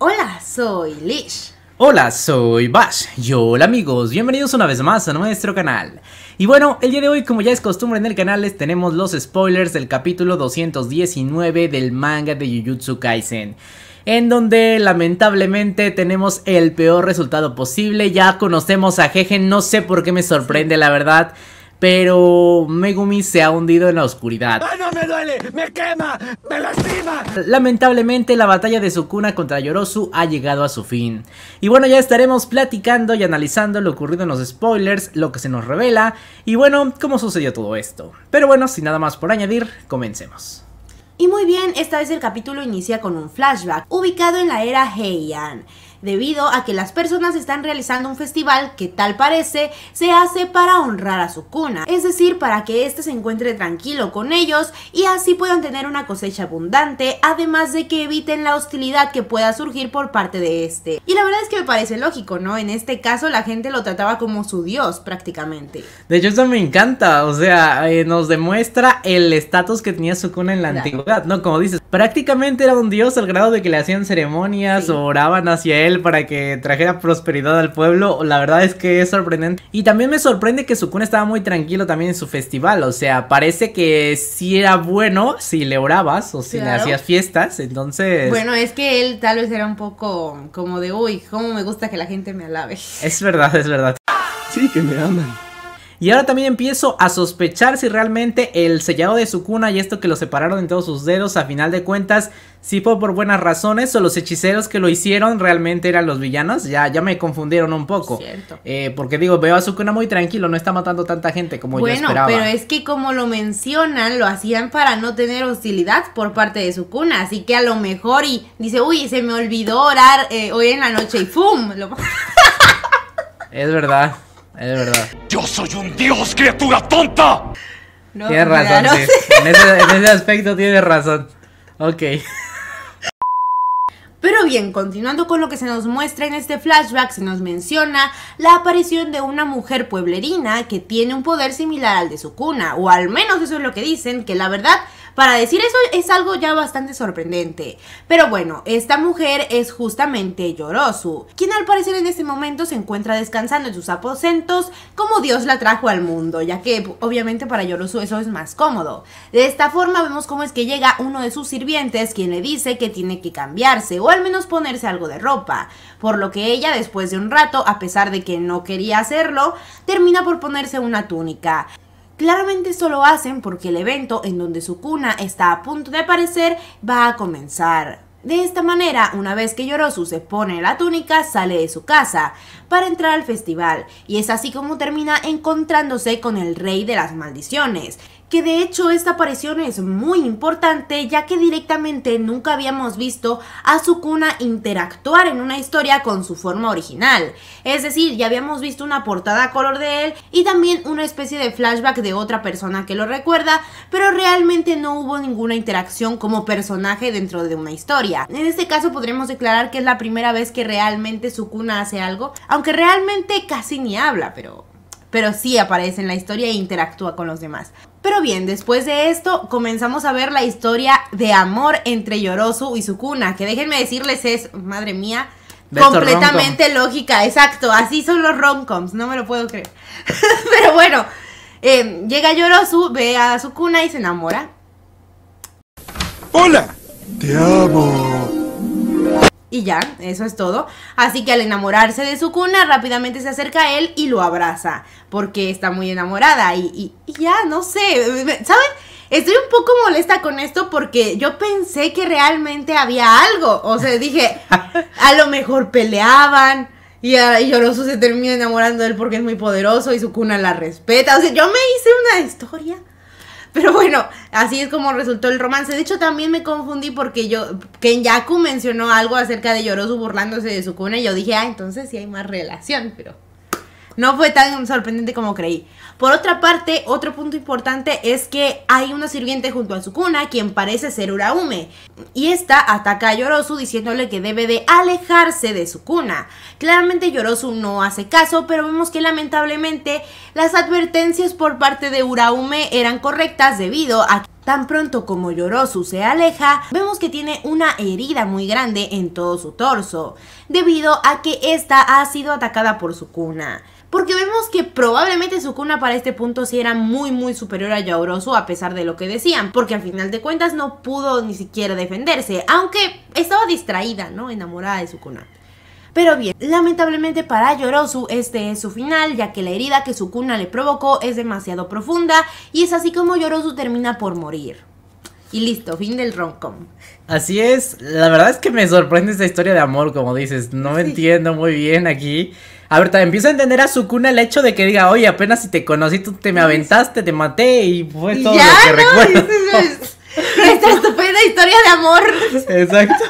Hola, soy Lish. Hola, soy Bash. Y hola amigos, bienvenidos una vez más a nuestro canal. Y bueno, el día de hoy, como ya es costumbre en el canal, les tenemos los spoilers del capítulo 219 del manga de Jujutsu Kaisen. En donde lamentablemente tenemos el peor resultado posible. Ya conocemos a Jejen, no sé por qué me sorprende la verdad pero Megumi se ha hundido en la oscuridad. ¡Ay, no me duele! ¡Me quema! ¡Me lastima! Lamentablemente, la batalla de Sukuna contra Yorosu ha llegado a su fin. Y bueno, ya estaremos platicando y analizando lo ocurrido en los spoilers, lo que se nos revela y bueno, cómo sucedió todo esto. Pero bueno, sin nada más por añadir, comencemos. Y muy bien, esta vez el capítulo inicia con un flashback, ubicado en la era Heian debido a que las personas están realizando un festival que tal parece se hace para honrar a su cuna, es decir, para que éste se encuentre tranquilo con ellos y así puedan tener una cosecha abundante, además de que eviten la hostilidad que pueda surgir por parte de este. Y la verdad es que me parece lógico, ¿no? En este caso la gente lo trataba como su dios prácticamente. De hecho, eso me encanta, o sea, eh, nos demuestra el estatus que tenía su cuna en la antigüedad, ¿no? Como dices, prácticamente era un dios al grado de que le hacían ceremonias o oraban hacia él para que trajera prosperidad al pueblo, la verdad es que es sorprendente. Y también me sorprende que Sukuna estaba muy tranquilo también en su festival, o sea, parece que Si era bueno si le orabas o si le hacías fiestas, entonces... Bueno, es que él tal vez era un poco como de, uy, cómo me gusta que la gente me alabe. Es verdad, es verdad. Sí, que me aman. Y ahora también empiezo a sospechar si realmente el sellado de su cuna y esto que lo separaron en todos sus dedos, a final de cuentas, si fue por buenas razones o los hechiceros que lo hicieron realmente eran los villanos. Ya, ya me confundieron un poco. Cierto. Eh, porque digo, veo a su cuna muy tranquilo, no está matando tanta gente como yo esperaba. Bueno, pero es que como lo mencionan, lo hacían para no tener hostilidad por parte de su cuna. Así que a lo mejor y dice, uy, se me olvidó orar eh, hoy en la noche y ¡fum! es verdad es verdad. Yo soy un dios, criatura tonta. No, razón, en, ese, aspecto tiene razón. Ok. Pero bien, continuando con lo que se nos muestra en este flashback, se nos menciona la aparición de una mujer pueblerina que tiene un poder similar al de su cuna, o al menos eso es lo que dicen, que la verdad para decir eso es algo ya bastante sorprendente. Pero bueno, esta mujer es justamente Yorosu, quien al parecer en este momento se encuentra descansando en sus aposentos como Dios la trajo al mundo, ya que obviamente para Yorosu eso es más cómodo. De esta forma vemos cómo es que llega uno de sus sirvientes quien le dice que tiene que cambiarse o al menos ponerse algo de ropa, por lo que ella después de un rato, a pesar de que no quería hacerlo, termina por ponerse una túnica. Claramente esto lo hacen porque el evento en donde su cuna está a punto de aparecer va a comenzar. De esta manera, una vez que Yorosu se pone la túnica, sale de su casa para entrar al festival, y es así como termina encontrándose con el rey de las maldiciones, que de hecho esta aparición es muy importante ya que directamente nunca habíamos visto a Sukuna interactuar en una historia con su forma original. Es decir, ya habíamos visto una portada a color de él y también una especie de flashback de otra persona que lo recuerda, pero realmente no hubo ninguna interacción como personaje dentro de una historia. En este caso podremos declarar que es la primera vez que realmente Sukuna hace algo, aunque realmente casi ni habla, pero pero sí aparece en la historia e interactúa con los demás. Pero bien, después de esto comenzamos a ver la historia de amor entre Yorosu y Sukuna, que déjenme decirles es, madre mía, completamente lógica, exacto, así son los romcoms, no me lo puedo creer. pero bueno, em, llega Yorosu, ve a Sukuna y se enamora. ¡Hola! Te amo. Y ya, eso es todo. Así que al enamorarse de su cuna, rápidamente se acerca a él y lo abraza, porque está muy enamorada. Y, y, ya, no sé, ¿saben? Estoy un poco molesta con esto porque yo pensé que realmente había algo. O sea, dije, a lo mejor peleaban. Y, lloroso ah, se termina enamorando de él porque es muy poderoso y su cuna la respeta. O sea, yo me hice una historia pero bueno, así es como resultó el romance. De hecho, también me confundí porque yo, Kenyaku mencionó algo acerca de lloroso burlándose de su cuna y yo dije, ah, entonces sí hay más relación, pero no fue tan sorprendente como creí. Por otra parte, otro punto importante es que hay una sirviente junto a su cuna quien parece ser Uraume. Y esta ataca a Yorosu diciéndole que debe de alejarse de su cuna. Claramente Yorosu no hace caso, pero vemos que lamentablemente las advertencias por parte de Uraume eran correctas debido a que Tan pronto como Yorosu se aleja, vemos que tiene una herida muy grande en todo su torso, debido a que esta ha sido atacada por su cuna. Porque vemos que probablemente Sukuna para este punto sí era muy muy superior a Yaurosu a pesar de lo que decían, porque al final de cuentas no pudo ni siquiera defenderse, aunque estaba distraída, ¿no? Enamorada de Sukuna. Pero bien, lamentablemente para Yorosu este es su final, ya que la herida que Sukuna le provocó es demasiado profunda y es así como Yorosu termina por morir. Y listo, fin del romcom. Así es, la verdad es que me sorprende esta historia de amor, como dices, no entiendo muy bien aquí. A ver, empiezo a entender a cuna el hecho de que diga, oye, apenas si te conocí, tú te me aventaste, te maté y fue todo ¿Ya? lo que no, recuerdo. Es, es, es, esta estupenda historia de amor. Exacto.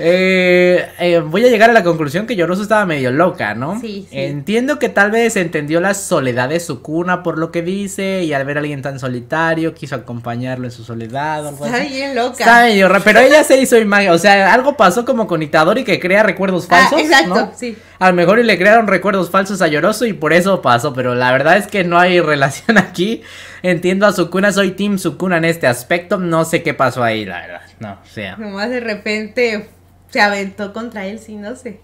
Eh, eh, voy a llegar a la conclusión que Lloroso estaba medio loca, ¿no? Sí, Entiendo que tal vez entendió la soledad de su cuna por lo que dice y al ver a alguien tan solitario quiso acompañarlo en su soledad. O algo está bien loca. Está medio pero ella se hizo imagen, o sea, algo pasó como con Itadori que crea recuerdos ah, falsos. Ah, exacto, sí. A lo mejor le crearon recuerdos falsos a Lloroso y por eso pasó, pero la verdad es que no hay relación aquí. Entiendo a Sukuna, soy Team Sukuna en este aspecto, no sé qué pasó ahí, la verdad, no, o sea. Nomás de repente se aventó contra él, sí, no sé.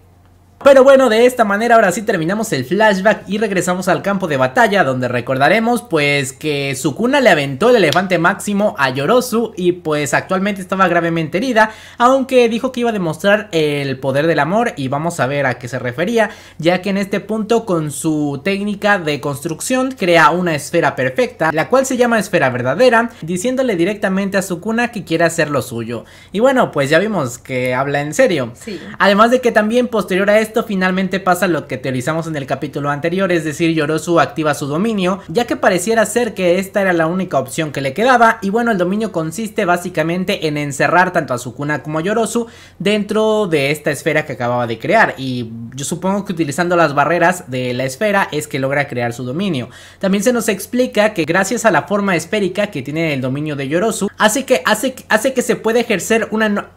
Pero bueno, de esta manera ahora sí terminamos el flashback y regresamos al campo de batalla donde recordaremos pues que Sukuna le aventó el elefante máximo a Yorosu y pues actualmente estaba gravemente herida, aunque dijo que iba a demostrar el poder del amor y vamos a ver a qué se refería, ya que en este punto con su técnica de construcción crea una esfera perfecta, la cual se llama esfera verdadera, diciéndole directamente a Sukuna que quiere hacer lo suyo. Y bueno, pues ya vimos que habla en serio. Sí. Además de que también posterior a esto finalmente pasa lo que teorizamos en el capítulo anterior, es decir, Yorosu activa su dominio, ya que pareciera ser que esta era la única opción que le quedaba, y bueno, el dominio consiste básicamente en encerrar tanto a Sukuna como a Yorosu dentro de esta esfera que acababa de crear, y yo supongo que utilizando las barreras de la esfera es que logra crear su dominio. También se nos explica que gracias a la forma esférica que tiene el dominio de Yorosu, hace que, hace, hace que se pueda ejercer una,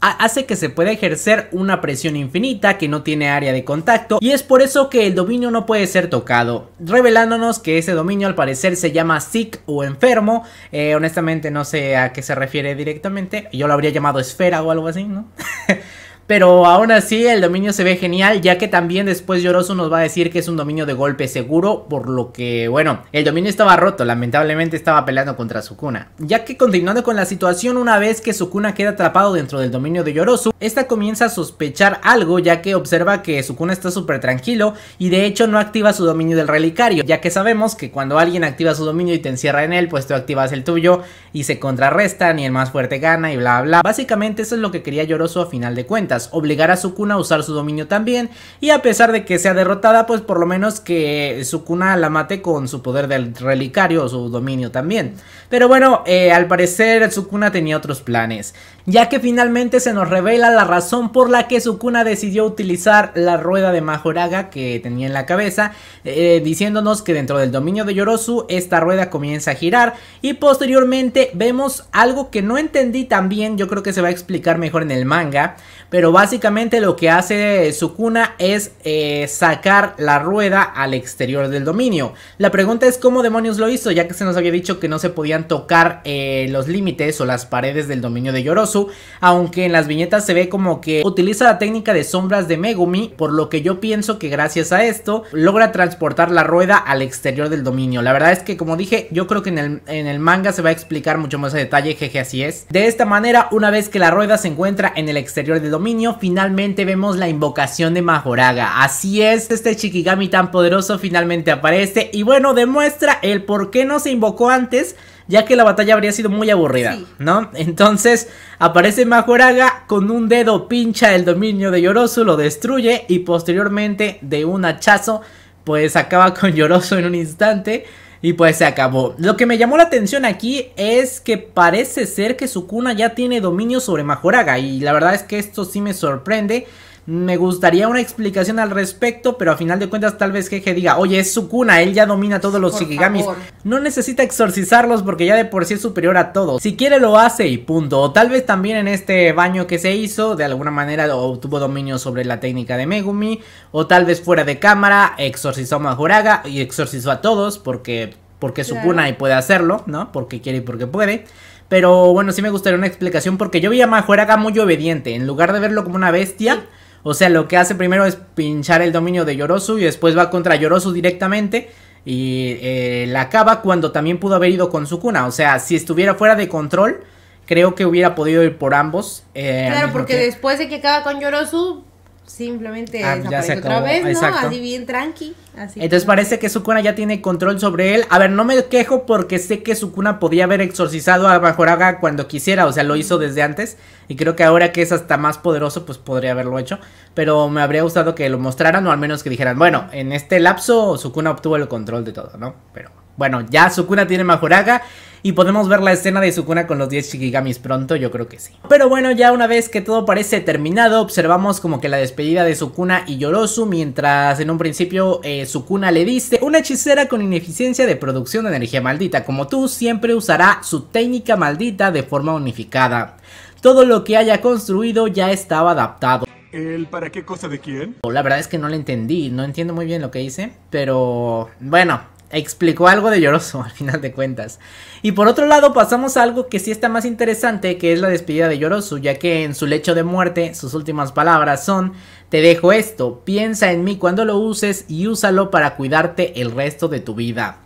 hace que se pueda ejercer una presión infinita que no tiene área de contacto y es por eso que el dominio no puede ser tocado, revelándonos que ese dominio al parecer se llama sick o enfermo, eh, honestamente no sé a qué se refiere directamente, yo lo habría llamado esfera o algo así, ¿no? Pero aún así el dominio se ve genial, ya que también después Lloroso nos va a decir que es un dominio de golpe seguro, por lo que, bueno, el dominio estaba roto, lamentablemente estaba peleando contra Sukuna. Ya que continuando con la situación, una vez que Sukuna queda atrapado dentro del dominio de Yorosu, esta comienza a sospechar algo, ya que observa que Sukuna está súper tranquilo y de hecho no activa su dominio del relicario, ya que sabemos que cuando alguien activa su dominio y te encierra en él, pues tú activas el tuyo y se contrarrestan y el más fuerte gana y bla bla. Básicamente eso es lo que quería Lloroso a final de cuentas obligar a Sukuna a usar su dominio también y a pesar de que sea derrotada pues por lo menos que Sukuna la mate con su poder del relicario o su dominio también. Pero bueno, eh, al parecer Sukuna tenía otros planes ya que finalmente se nos revela la razón por la que Sukuna decidió utilizar la rueda de Majoraga que tenía en la cabeza, eh, diciéndonos que dentro del dominio de Yorosu esta rueda comienza a girar y posteriormente vemos algo que no entendí tan bien, yo creo que se va a explicar mejor en el manga, pero básicamente lo que hace Sukuna es eh, sacar la rueda al exterior del dominio. La pregunta es cómo demonios lo hizo, ya que se nos había dicho que no se podían tocar eh, los límites o las paredes del dominio de Yorosu aunque en las viñetas se ve como que utiliza la técnica de sombras de Megumi, por lo que yo pienso que gracias a esto logra transportar la rueda al exterior del dominio. La verdad es que como dije, yo creo que en el, manga se va a explicar mucho más a detalle, jeje, así es. De esta manera, una vez que la rueda se encuentra en el exterior del dominio, finalmente vemos la invocación de Majoraga. Así es, este Shikigami tan poderoso finalmente aparece y bueno, demuestra el por qué no se invocó antes ya que la batalla habría sido muy aburrida, ¿no? Entonces aparece Majoraga con un dedo pincha el dominio de Yorosu, lo destruye y posteriormente de un hachazo pues acaba con Yorosu en un instante. Y pues se acabó. Lo que me llamó la atención aquí es que parece ser que Sukuna ya tiene dominio sobre Majoraga. Y la verdad es que esto sí me sorprende. Me gustaría una explicación al respecto, pero a final de cuentas tal vez Jeje diga, oye, es su cuna, él ya domina todos los Shigigamis. No necesita exorcizarlos porque ya de por sí es superior a todos. Si quiere lo hace y punto. O tal vez también en este baño que se hizo, de alguna manera obtuvo dominio sobre la técnica de Megumi. O tal vez fuera de cámara, exorcizó a Majoraga y exorcizó a todos porque, porque es su cuna y puede hacerlo, ¿no? Porque quiere y porque puede. Pero bueno, sí me gustaría una explicación porque yo vi a Majoraga muy obediente. En lugar de verlo como una bestia... O sea, lo que hace primero es pinchar el dominio de Yorosu y después va contra Yorosu directamente. Y eh, la acaba cuando también pudo haber ido con Sukuna. O sea, si estuviera fuera de control, creo que hubiera podido ir por ambos. Eh, claro, porque después de que acaba con Yorosu, simplemente ah, otra vez, ¿no? Así bien tranqui. Entonces parece que Sukuna ya tiene control sobre él. A ver, no me quejo porque sé que Sukuna podía haber exorcizado a Bajoraga cuando quisiera, o sea, lo hizo desde antes. Y creo que ahora que es hasta más poderoso, pues podría haberlo hecho. Pero me habría gustado que lo mostraran o al menos que dijeran, bueno, en este lapso Sukuna obtuvo el control de todo, ¿no? Pero... Bueno, ya Sukuna tiene Majoraga y podemos ver la escena de Sukuna con los 10 Shikigamis pronto, yo creo que sí. Pero bueno, ya una vez que todo parece terminado, observamos como que la despedida de Sukuna y Yorosu, mientras en un principio eh, Sukuna le dice, una hechicera con ineficiencia de producción de energía maldita como tú siempre usará su técnica maldita de forma unificada. Todo lo que haya construido ya estaba adaptado. ¿El para qué cosa de quién? La verdad es que no le entendí, no entiendo muy bien lo que dice, pero bueno, explicó algo de lloroso al final de cuentas. Y por otro lado pasamos a algo que sí está más interesante, que es la despedida de lloroso... ya que en su lecho de muerte sus últimas palabras son, te dejo esto, piensa en mí cuando lo uses y úsalo para cuidarte el resto de tu vida.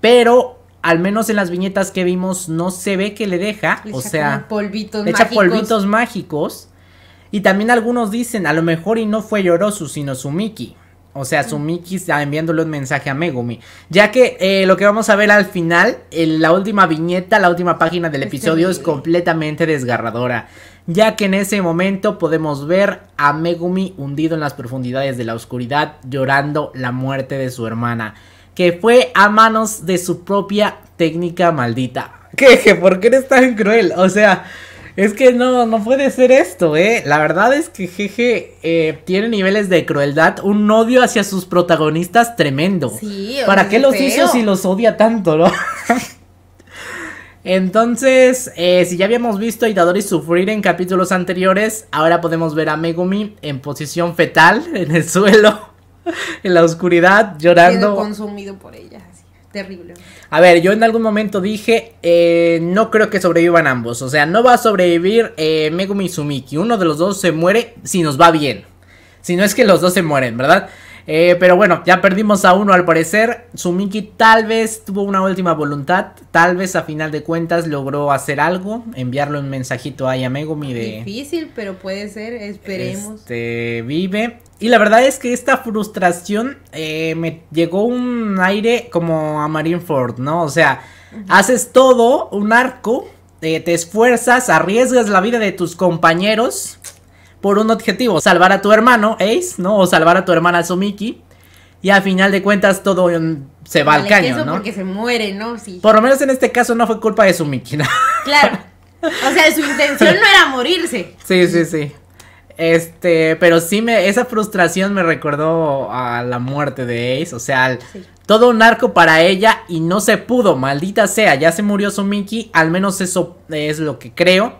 Pero al menos en las viñetas que vimos no se ve que le deja, o sea, polvitos echa polvitos mágicos. Y también algunos dicen, a lo mejor y no fue lloroso sino su Miki. O sea, Sumiki está enviándole un mensaje a Megumi. Ya que eh, lo que vamos a ver al final, en la última viñeta, la última página del este episodio es completamente desgarradora. Ya que en ese momento podemos ver a Megumi hundido en las profundidades de la oscuridad, llorando la muerte de su hermana. Que fue a manos de su propia técnica maldita. ¿Qué? ¿Por qué eres tan cruel? O sea, es que no, no puede ser esto, ¿eh? La verdad es que Jeje eh, tiene niveles de crueldad, un odio hacia sus protagonistas tremendo. Sí, ¿Para qué los hizo si los odia tanto, no? Entonces, eh, si ya habíamos visto a Itadori sufrir en capítulos anteriores, ahora podemos ver a Megumi en posición fetal, en el suelo, en la oscuridad, llorando. consumido por ella terrible. A ver, yo en algún momento dije, eh, no creo que sobrevivan ambos. O sea, no va a sobrevivir eh, Megumi y Sumiki. Uno de los dos se muere si nos va bien. Si no es que los dos se mueren, ¿verdad? Eh, pero bueno, ya perdimos a uno al parecer. Sumiki tal vez tuvo una última voluntad. Tal vez a final de cuentas logró hacer algo. Enviarle un mensajito ahí a Megumi de... Difícil, pero puede ser, esperemos. te este, vive. Y la verdad es que esta frustración eh, me llegó un aire como a Marineford, ¿no? O sea, haces todo, un arco, eh, te esfuerzas, arriesgas la vida de tus compañeros por un objetivo, salvar a tu hermano, Ace, ¿no? O salvar a tu hermana Sumiki. Y al final de cuentas todo se va al caño, eso porque se muere, ¿no? Por lo menos en este caso no fue culpa de Sumiki, ¿no? Claro. O sea, su intención no era morirse. Sí, sí, sí. Este, pero sí me, esa frustración me recordó a la muerte de Ace, o sea, todo un arco para ella y no se pudo, maldita sea, ya se murió Sumiki, al menos eso es lo que creo.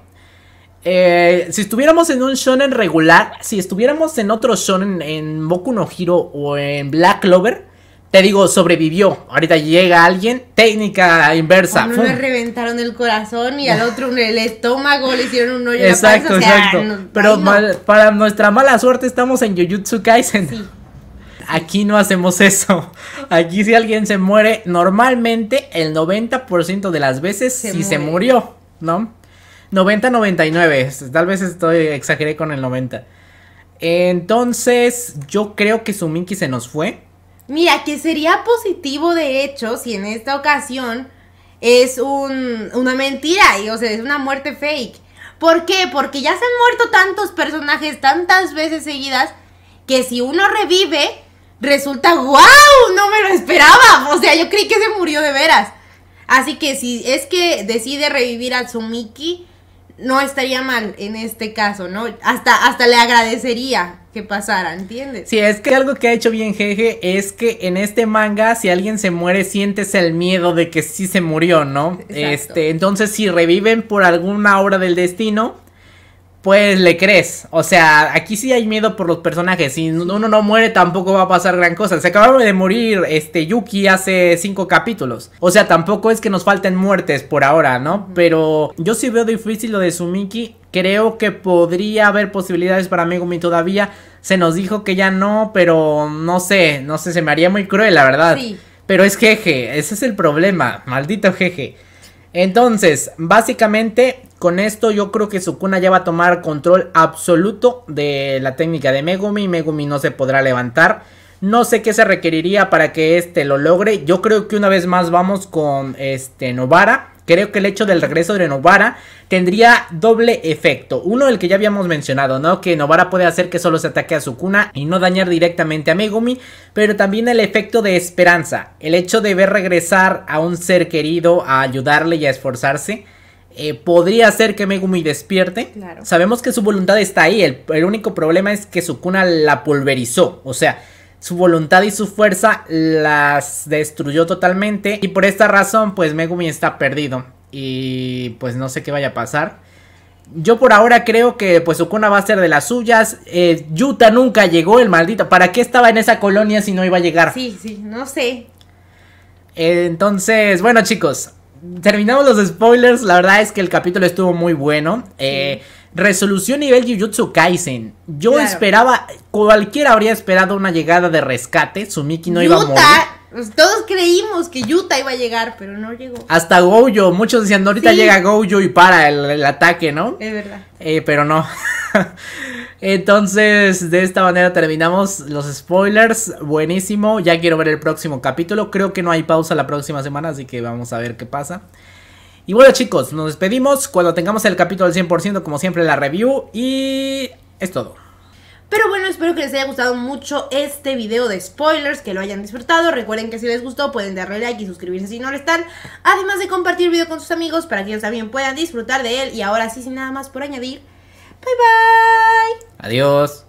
Eh, si estuviéramos en un shonen regular, si estuviéramos en otro shonen, en Boku no Hiro o en Black Clover, te digo, sobrevivió. Ahorita llega alguien, técnica inversa. uno le reventaron el corazón y al otro el estómago, le hicieron un hoyo exacto, Exacto, Pero para nuestra mala suerte estamos en Jujutsu Kaisen. Aquí no hacemos eso. Aquí si alguien se muere, normalmente el 90% de las veces si se murió, ¿no? 90-99. Tal vez estoy exageré con el 90. Entonces, yo creo que Sumiki se nos fue. Mira, que sería positivo de hecho si en esta ocasión es un, una mentira, o sea, es una muerte fake. ¿Por qué? Porque ya se han muerto tantos personajes tantas veces seguidas que si uno revive, resulta, wow, no me lo esperaba. O sea, yo creí que se murió de veras. Así que si es que decide revivir a Tsumiki, no estaría mal en este caso, ¿no? Hasta, hasta le agradecería que pasara, ¿entiendes? Sí, es que algo que ha hecho bien Jeje es que en este manga, si alguien se muere, sientes el miedo de que sí se murió, ¿no? Este, entonces, si reviven por alguna obra del destino, pues le crees. O sea, aquí sí hay miedo por los personajes. Si uno no muere, tampoco va a pasar gran cosa. Se acabaron de morir este Yuki hace cinco capítulos. O sea, tampoco es que nos falten muertes por ahora, ¿no? Pero yo sí veo difícil lo de Sumiki. Creo que podría haber posibilidades para Megumi todavía. Se nos dijo que ya no, pero no sé, no sé, se me haría muy cruel, la verdad. Sí. Pero es jeje, ese es el problema, maldito jeje. Entonces, básicamente con esto yo creo que Sukuna ya va a tomar control absoluto de la técnica de Megumi. Megumi no se podrá levantar. No sé qué se requeriría para que este lo logre. Yo creo que una vez más vamos con este Novara. Creo que el hecho del regreso de Novara tendría doble efecto. Uno, el que ya habíamos mencionado, ¿no? Que Novara puede hacer que solo se ataque a Sukuna y no dañar directamente a Megumi. Pero también el efecto de esperanza. El hecho de ver regresar a un ser querido a ayudarle y a esforzarse eh, podría ser que Megumi despierte. Sabemos que su voluntad está ahí. El, único problema es que Sukuna la pulverizó. O sea, su voluntad y su fuerza las destruyó totalmente. Y por esta razón, pues Megumi está perdido. Y pues no sé qué vaya a pasar. Yo por ahora creo que pues Sukuna va a ser de las suyas. Eh, Yuta nunca llegó, el maldito. ¿Para qué estaba en esa colonia si no iba a llegar? Sí, sí, no sé. entonces, bueno chicos, terminamos los spoilers. La verdad es que el capítulo estuvo muy bueno. Eh, resolución nivel Jujutsu Kaisen. Yo esperaba, cualquiera habría esperado una llegada de rescate. Sumiki no iba a morir. Pues, todos creímos que Yuta iba a llegar, pero no llegó. Hasta Gojo, muchos decían, ahorita llega Gojo y para el, ataque, ¿no? Es verdad. Eh, pero no. Entonces, de esta manera terminamos los spoilers. Buenísimo. Ya quiero ver el próximo capítulo. Creo que no hay pausa la próxima semana, así que vamos a ver qué pasa. Y bueno, chicos, nos despedimos. Cuando tengamos el capítulo al 100%, como siempre, la review. Y es todo. Pero bueno, espero que les haya gustado mucho este video de spoilers, que lo hayan disfrutado. Recuerden que si les gustó pueden darle like y suscribirse si no lo están. Además de compartir el video con sus amigos para que ellos también puedan disfrutar de él. Y ahora sí, sin nada más por añadir, bye bye. Adiós.